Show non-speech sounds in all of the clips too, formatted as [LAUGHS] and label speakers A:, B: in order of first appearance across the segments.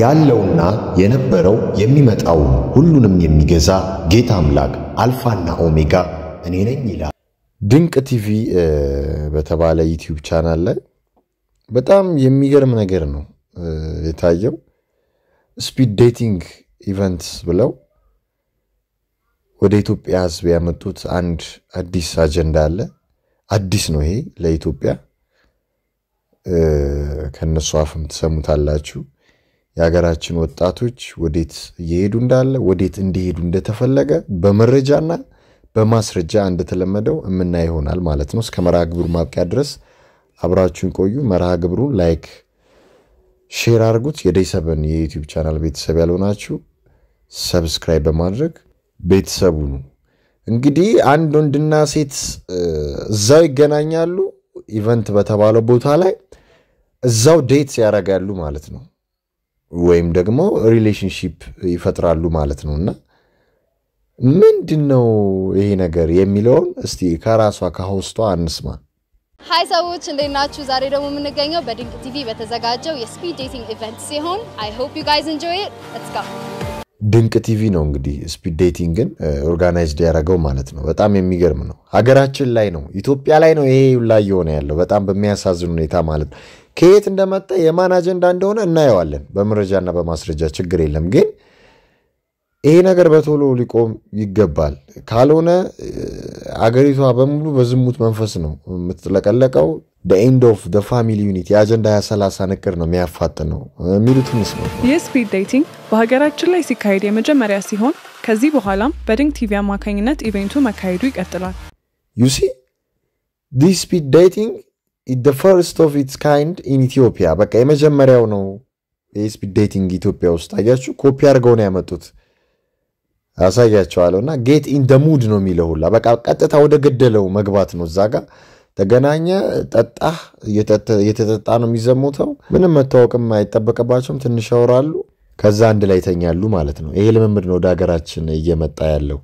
A: ያለውና የነበረው የሚመጣው ሁሉንም የሚገዛ ጌታ አምላክ አልፋና ኦሜጋ እኔ ነኝ ይላል። ድንቅ ቲቪ በተባለ ዩቲዩብ ቻናል ላይ በጣም የሚገርም ነገር ነው የታየው። ስፒድ ዴቲንግ ኢቨንትስ ብለው ወደ ኢትዮጵያ ሕዝብ ያመጡት አንድ አዲስ አጀንዳ አለ። አዲስ ነው ይሄ ለኢትዮጵያ። ከእነሱ አፍም ትሰሙታላችሁ። የሀገራችን ወጣቶች ወዴት እየሄዱ እንዳለ ወዴት እንዲሄዱ እንደተፈለገ በመረጃና በማስረጃ እንደተለመደው የምና ይሆናል ማለት ነው። እስከ መርሃ ግብሩ ማብቂያ ድረስ አብራችሁን ቆዩ። መርሃ ግብሩን ላይክ፣ ሼር አድርጉት። የደይሰበን የዩቲዩብ ቻናል ቤተሰብ ያልሆናችሁ ሰብስክራይብ በማድረግ ቤተሰቡ ነው። እንግዲህ አንድ ወንድና ሴት እዛው ይገናኛሉ። ኢቨንት በተባለው ቦታ ላይ እዛው ዴት ያደርጋሉ ማለት ነው። ወይም ደግሞ ሪሌሽንሺፕ ይፈጥራሉ ማለት ነው እና ምንድን ነው ይሄ ነገር የሚለውን እስቲ ከራሷ ከሆስቷ አንስማ ሀይ ሰዎች እንዴት ናችሁ? ዛሬ ደግሞ የምንገኘው በድንቅ ቲቪ በተዘጋጀው የስፒድ ዴቲንግ ኢቨንት ሲሆን አይ ሆፕ ዩ ጋይዝ ኢንጆይ ድንቅ ቲቪ ነው እንግዲህ ስፒድ ዴቲንግን ኦርጋናይዝድ ያደረገው ማለት ነው። በጣም የሚገርም ነው። ሀገራችን ላይ ነው፣ ኢትዮጵያ ላይ ነው ይሄ ሁላ እየሆነ ያለው በጣም በሚያሳዝን ሁኔታ ማለት ነው። ከየት እንደመጣ የማን አጀንዳ እንደሆነ እናየዋለን በመረጃና በማስረጃ ችግር የለም። ግን ይሄ ነገር በቶሎ ሊቆም ይገባል። ካልሆነ አገሪቷ በሙሉ በዝሙት መንፈስ ነው የምትጥለቀለቀው። ኤንድ ኦፍ ፋሚሊ ዩኒት የአጀንዳ 2030 ንቅር ነው የሚያፋጥነው የሚሉት ምስ ነው። ይህ ስፒድ ዴቲንግ በሀገራችን ላይ ሲካሄድ የመጀመሪያ ሲሆን ከዚህ በኋላም በድንግ ቲቪ አማካኝነት ኢቨንቱ መካሄዱ ይቀጥላል። ዩሲ ዲስ ስፒድ ዴቲንግ the first of its kind in Ethiopia በቃ የመጀመሪያው ነው። የስፒድ ዴቲንግ ኢትዮጵያ ውስጥ አያችሁ፣ ኮፒ አድርገው ነው ያመጡት። አሳያቸዋለሁ እና ጌት ኢን ደ ሙድ ነው የሚለው ሁላ በቃ ቀጥታ ወደ ገደለው መግባት ነው። እዛ ጋ ተገናኘ፣ ጠጣህ፣ እየተጠጣ ነው የሚዘሙተው። ምንም መታወቅም አይጠበቅባቸውም። ትንሽ ያወራሉ፣ ከዛ አንድ ላይ ይተኛሉ ማለት ነው። ይሄ ልምምድ ነው ወደ ሀገራችን እየመጣ ያለው።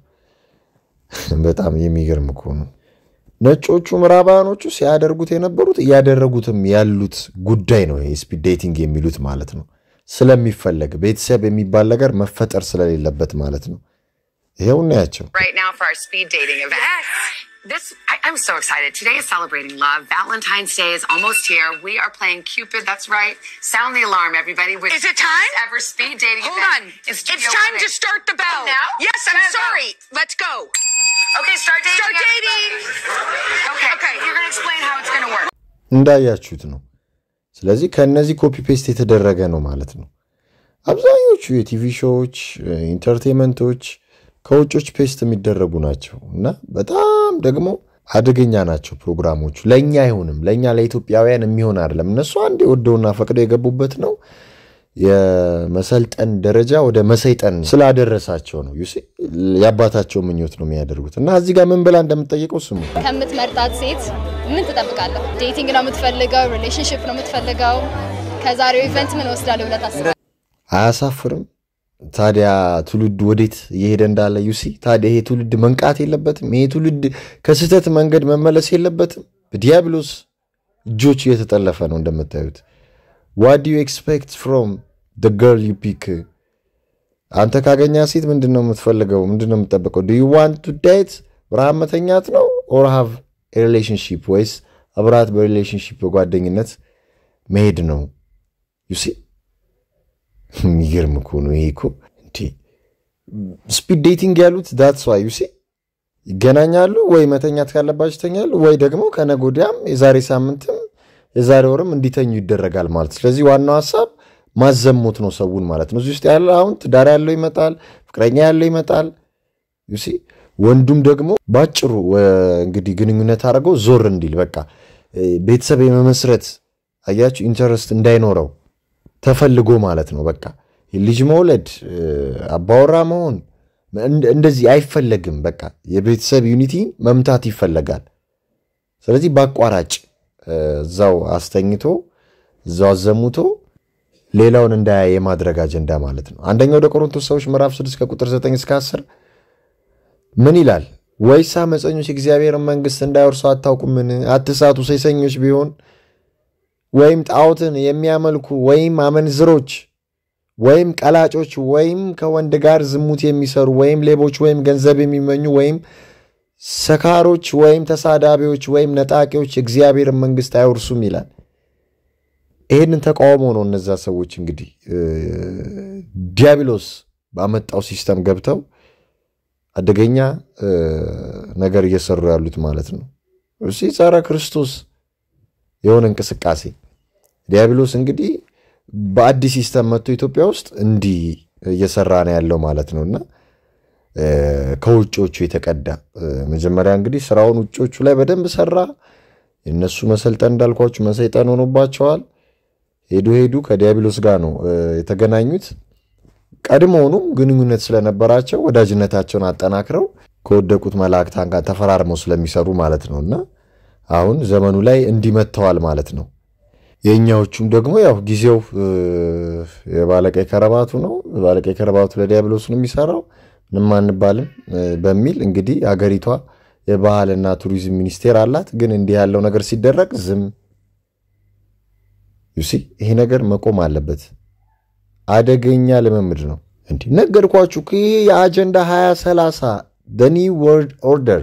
A: [LAUGHS] በጣም የሚገርም እኮ ነው። ነጮቹ ምዕራባውያኖቹ ሲያደርጉት የነበሩት እያደረጉትም ያሉት ጉዳይ ነው። የስፒድ ዴቲንግ የሚሉት ማለት ነው። ስለሚፈለግ ቤተሰብ የሚባል ነገር መፈጠር ስለሌለበት ማለት ነው። ይሄው እናያቸው። Okay, start dating. Start dating. Okay. Okay, you're going to explain how it's going to work. እንዳያችሁት ነው። ስለዚህ ከእነዚህ ኮፒ ፔስት የተደረገ ነው ማለት ነው። አብዛኞቹ የቲቪ ሾዎች፣ ኢንተርቴንመንቶች ከውጮች ፔስት የሚደረጉ ናቸው እና በጣም ደግሞ አደገኛ ናቸው ፕሮግራሞቹ። ለእኛ አይሆንም፣ ለእኛ ለኢትዮጵያውያን የሚሆን አይደለም። እነሱ አንድ የወደውና ፈቅደው የገቡበት ነው። የመሰልጠን ደረጃ ወደ መሰይጠን ስላደረሳቸው ነው። ዩሲ የአባታቸው ምኞት ነው የሚያደርጉት እና እዚህ ጋር ምን ብላ እንደምትጠይቀው ስሙ። ከምትመርጣት ሴት ምን ትጠብቃለሁ? ዴቲንግ ነው የምትፈልገው? ሪሌሽንሽፕ ነው የምትፈልገው? ከዛሬው ኢቨንት ምን ወስዳለሁ ብለህ ታስባለህ? አያሳፍርም? ታዲያ ትውልድ ወዴት እየሄደ እንዳለ ዩሲ፣ ታዲያ ይሄ ትውልድ መንቃት የለበትም? ይሄ ትውልድ ከስህተት መንገድ መመለስ የለበትም? ዲያብሎስ እጆች እየተጠለፈ ነው እንደምታዩት። ዋ ዱ ዩ ኤክስፔክት ፍሮም ደ ገርል ዩ ፒክ አንተ ካገኛ ሴት ምንድን ነው የምትፈልገው? ምንድን ነው የምጠበቀው? ዱ ዩ ዋንት ቱ ዴት ረሃብ መተኛት ነው ኦር ሃቭ ሪሌሽንሽፕ ወይስ አብራት በሪሌሽንሽፕ በጓደኝነት መሄድ ነው? ዩሲ የሚገርም እኮ ነው ይሄ እኮ እንዴ! ስፒድ ዴቲንግ ያሉት ዳትስ ዋይ ዩሲ ይገናኛሉ ወይ መተኛት ካለባቸው ይተኛሉ ወይ ደግሞ ከነጎዲያም የዛሬ ሳምንትም የዛሬ ወርም እንዲተኙ ይደረጋል ማለት። ስለዚህ ዋናው ሀሳብ ማዘሞት ነው ሰውን ማለት ነው። እዚህ ውስጥ ያለ አሁን ትዳር ያለው ይመጣል፣ ፍቅረኛ ያለው ይመጣል። ወንዱም ደግሞ ባጭሩ እንግዲህ ግንኙነት አድርገው ዞር እንዲል በቃ ቤተሰብ የመመስረት አያችሁ ኢንተረስት እንዳይኖረው ተፈልጎ ማለት ነው። በቃ ልጅ መውለድ፣ አባወራ መሆን እንደዚህ አይፈለግም። በቃ የቤተሰብ ዩኒቲ መምታት ይፈለጋል። ስለዚህ በአቋራጭ እዛው አስተኝቶ እዛው አዘሙቶ ሌላውን እንዳያ የማድረግ አጀንዳ ማለት ነው። አንደኛው ወደ ቆሮንቶስ ሰዎች ምዕራፍ 6 ከቁጥር 9 እስከ 10 ምን ይላል? ወይስ ዓመፀኞች እግዚአብሔርን መንግስት እንዳይወርሱ አታውቁምን? አትሳቱ። ሴሰኞች ቢሆን ወይም ጣዖትን የሚያመልኩ ወይም አመንዝሮች ወይም ቀላጮች ወይም ከወንድ ጋር ዝሙት የሚሰሩ ወይም ሌቦች ወይም ገንዘብ የሚመኙ ወይም ሰካሮች ወይም ተሳዳቢዎች ወይም ነጣቂዎች እግዚአብሔርን መንግስት አይወርሱም ይላል። ይህንን ተቃውሞ ነው እነዛ ሰዎች እንግዲህ ዲያብሎስ ባመጣው ሲስተም ገብተው አደገኛ ነገር እየሰሩ ያሉት ማለት ነው። እሱ ጸረ ክርስቶስ የሆነ እንቅስቃሴ ዲያብሎስ እንግዲህ በአዲስ ሲስተም መጥቶ ኢትዮጵያ ውስጥ እንዲህ እየሰራ ነው ያለው ማለት ነው እና ከውጮቹ የተቀዳ መጀመሪያ እንግዲህ ስራውን ውጮቹ ላይ በደንብ ሰራ። የነሱ መሰልጠን እንዳልኳችሁ መሰይጠን ሆኖባቸዋል። ሄዱ ሄዱ ከዲያብሎስ ጋር ነው የተገናኙት። ቀድሞውኑ ግንኙነት ስለነበራቸው ወዳጅነታቸውን አጠናክረው ከወደቁት መላእክታን ጋር ተፈራርመው ስለሚሰሩ ማለት ነው እና አሁን ዘመኑ ላይ እንዲመተዋል ማለት ነው። የእኛዎቹም ደግሞ ያው ጊዜው የባለቀይ ከረባቱ ነው። ባለቀይ ከረባቱ ለዲያብሎስ ነው የሚሰራው። ምንም አንባልም በሚል እንግዲህ አገሪቷ የባህልና ቱሪዝም ሚኒስቴር አላት። ግን እንዲህ ያለው ነገር ሲደረግ ዝም ዩሲ፣ ይሄ ነገር መቆም አለበት። አደገኛ ልምምድ ነው። እንዲህ ነገርኳችሁ። ይሄ የአጀንዳ 2030 ደኒ ወርልድ ኦርደር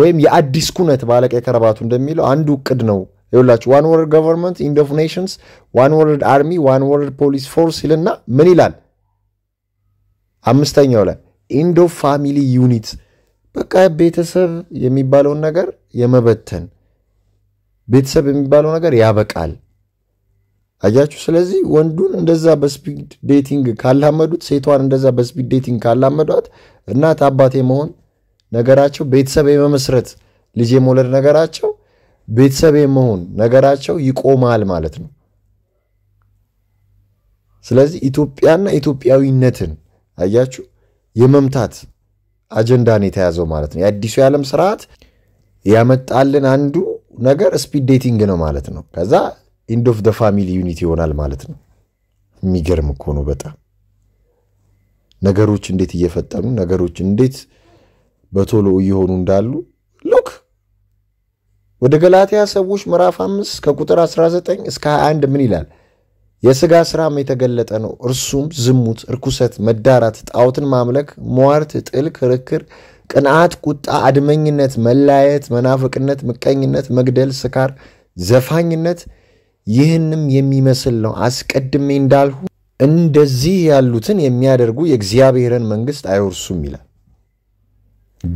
A: ወይም የአዲስ ኩነት ባለቀ ከረባቱ እንደሚለው አንዱ እቅድ ነው። ይኸውላችሁ ዋን ወርልድ ገቨርንመንት ኢንድ ኦፍ ኔሽንስ ዋን ወርልድ አርሚ ዋን ወርልድ ፖሊስ ፎርስ ይልና ምን ይላል አምስተኛው ላይ ኢንዶ ፋሚሊ ዩኒት በቃ ቤተሰብ የሚባለውን ነገር የመበተን ቤተሰብ የሚባለው ነገር ያበቃል። አያችሁ። ስለዚህ ወንዱን እንደዛ በስፒድ ዴቲንግ ካላመዱት፣ ሴቷን እንደዛ በስፒድ ዴቲንግ ካላመዷት፣ እናት አባት የመሆን ነገራቸው፣ ቤተሰብ የመመስረት ልጅ የመውለድ ነገራቸው፣ ቤተሰብ የመሆን ነገራቸው ይቆማል ማለት ነው። ስለዚህ ኢትዮጵያና ኢትዮጵያዊነትን አያችሁ የመምታት አጀንዳን የተያዘው ማለት ነው። የአዲሱ የዓለም ስርዓት ያመጣልን አንዱ ነገር ስፒድ ዴቲንግ ነው ማለት ነው። ከዛ ኢንድ ኦፍ ደ ፋሚሊ ዩኒት ይሆናል ማለት ነው። የሚገርም እኮ ነው በጣም ነገሮች እንዴት እየፈጠኑ ነገሮች እንዴት በቶሎ እየሆኑ እንዳሉ ሉክ ወደ ገላትያ ሰዎች ምዕራፍ 5 ከቁጥር 19 እስከ 21 ምን ይላል? የሥጋ ሥራም የተገለጠ ነው። እርሱም ዝሙት፣ ርኩሰት፣ መዳራት፣ ጣዖትን ማምለክ፣ ሟርት፣ ጥል፣ ክርክር፣ ቅንዓት፣ ቁጣ፣ አድመኝነት፣ መላየት፣ መናፍቅነት፣ ምቀኝነት፣ መግደል፣ ስካር፣ ዘፋኝነት ይህንም የሚመስል ነው። አስቀድሜ እንዳልሁ እንደዚህ ያሉትን የሚያደርጉ የእግዚአብሔርን መንግሥት አይወርሱም ይላል።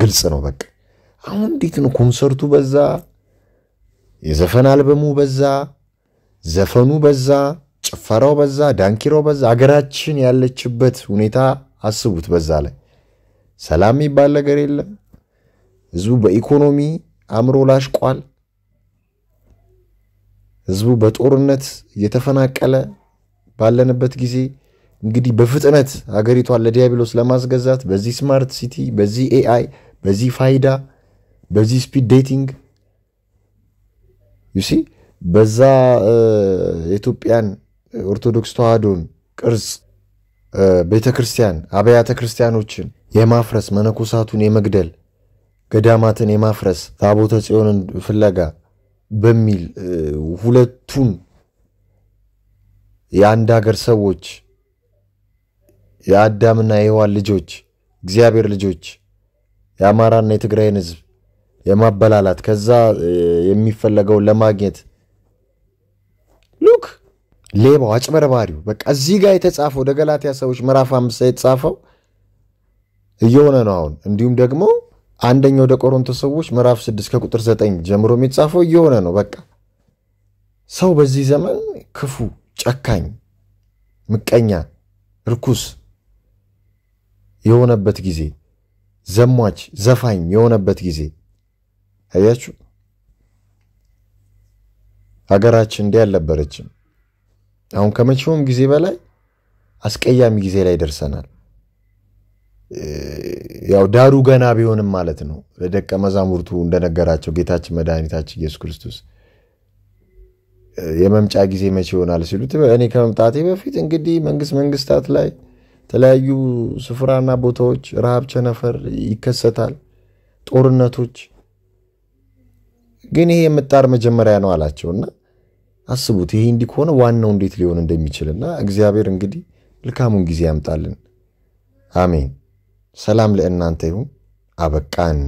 A: ግልጽ ነው። በቃ አሁን እንዴት ነው? ኮንሰርቱ በዛ፣ የዘፈን አልበሙ በዛ፣ ዘፈኑ በዛ፣ ጭፈራው በዛ፣ ዳንኪራው በዛ። አገራችን ያለችበት ሁኔታ አስቡት። በዛ ላይ ሰላም የሚባል ነገር የለም። ህዝቡ በኢኮኖሚ አእምሮ ላሽቋል። ህዝቡ በጦርነት እየተፈናቀለ ባለንበት ጊዜ እንግዲህ በፍጥነት ሀገሪቷን ለዲያብሎስ ለማስገዛት በዚህ ስማርት ሲቲ፣ በዚህ ኤአይ፣ በዚህ ፋይዳ፣ በዚህ ስፒድ ዴቲንግ ዩሲ በዛ የኢትዮጵያን ኦርቶዶክስ ተዋህዶን ቅርጽ ቤተ ክርስቲያን አብያተ ክርስቲያኖችን የማፍረስ መነኮሳቱን የመግደል ገዳማትን የማፍረስ ታቦተ ጽዮንን ፍለጋ በሚል ሁለቱን የአንድ ሀገር ሰዎች የአዳምና የሔዋን ልጆች እግዚአብሔር ልጆች የአማራና የትግራይን ሕዝብ የማበላላት ከዛ የሚፈለገውን ለማግኘት ሉክ ሌባው፣ አጭበርባሪው በቃ እዚህ ጋር የተጻፈው ወደ ገላትያ ሰዎች ምዕራፍ አምስት ላይ የተጻፈው እየሆነ ነው አሁን። እንዲሁም ደግሞ አንደኛው ወደ ቆሮንቶስ ሰዎች ምዕራፍ ስድስት ከቁጥር ዘጠኝ ጀምሮ የተጻፈው እየሆነ ነው። በቃ ሰው በዚህ ዘመን ክፉ፣ ጨካኝ፣ ምቀኛ፣ ርኩስ የሆነበት ጊዜ፣ ዘሟች፣ ዘፋኝ የሆነበት ጊዜ አያችሁ። ሀገራችን እንዲህ አልነበረችም። አሁን ከመቼውም ጊዜ በላይ አስቀያሚ ጊዜ ላይ ደርሰናል። ያው ዳሩ ገና ቢሆንም ማለት ነው። ለደቀ መዛሙርቱ እንደነገራቸው ጌታችን መድኃኒታችን ኢየሱስ ክርስቶስ የመምጫ ጊዜ መቼ ይሆናል ሲሉት እኔ ከመምጣቴ በፊት እንግዲህ መንግስት መንግስታት ላይ የተለያዩ ስፍራና ቦታዎች ረሃብ፣ ቸነፈር ይከሰታል፣ ጦርነቶች። ግን ይሄ የምጣር መጀመሪያ ነው አላቸውና አስቡት ይሄ እንዲህ ከሆነ ዋናው እንዴት ሊሆን እንደሚችልና እግዚአብሔር እንግዲህ ልካሙን ጊዜ ያምጣልን። አሜን። ሰላም ለእናንተ ይሁን። አበቃን።